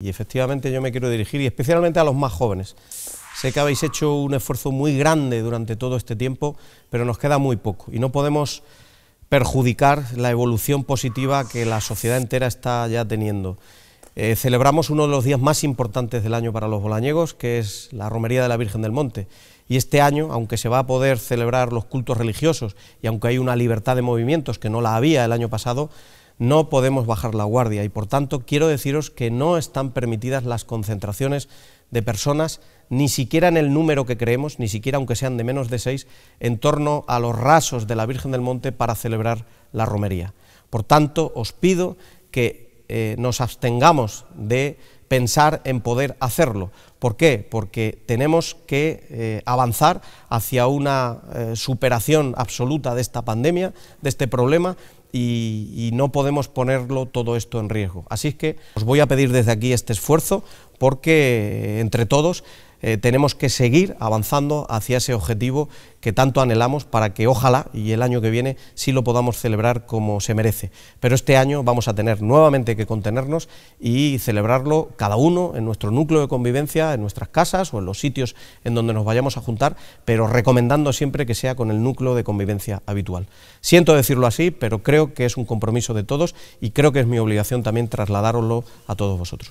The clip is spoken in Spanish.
Y efectivamente yo me quiero dirigir, y especialmente a los más jóvenes. Sé que habéis hecho un esfuerzo muy grande durante todo este tiempo, pero nos queda muy poco y no podemos perjudicar la evolución positiva que la sociedad entera está ya teniendo. Eh, celebramos uno de los días más importantes del año para los bolañegos, que es la Romería de la Virgen del Monte. Y este año, aunque se va a poder celebrar los cultos religiosos y aunque hay una libertad de movimientos que no la había el año pasado, no podemos bajar la guardia y por tanto quiero deciros que no están permitidas las concentraciones de personas, ni siquiera en el número que creemos, ni siquiera aunque sean de menos de seis, en torno a los rasos de la Virgen del Monte para celebrar la romería. Por tanto, os pido que eh, nos abstengamos de pensar en poder hacerlo. ¿Por qué? Porque tenemos que eh, avanzar hacia una eh, superación absoluta de esta pandemia, de este problema, y, y, no podemos ponerlo todo esto en riesgo. Así que os voy a pedir desde aquí este esfuerzo porque eh, entre todos eh, tenemos que seguir avanzando hacia ese objetivo que tanto anhelamos para que ojalá y el año que viene sí lo podamos celebrar como se merece. Pero este año vamos a tener nuevamente que contenernos y celebrarlo cada uno en nuestro núcleo de convivencia, en nuestras casas o en los sitios en donde nos vayamos a juntar, pero recomendando siempre que sea con el núcleo de convivencia habitual. Siento decirlo así, pero creo que es un compromiso de todos y creo que es mi obligación también trasladároslo a todos vosotros.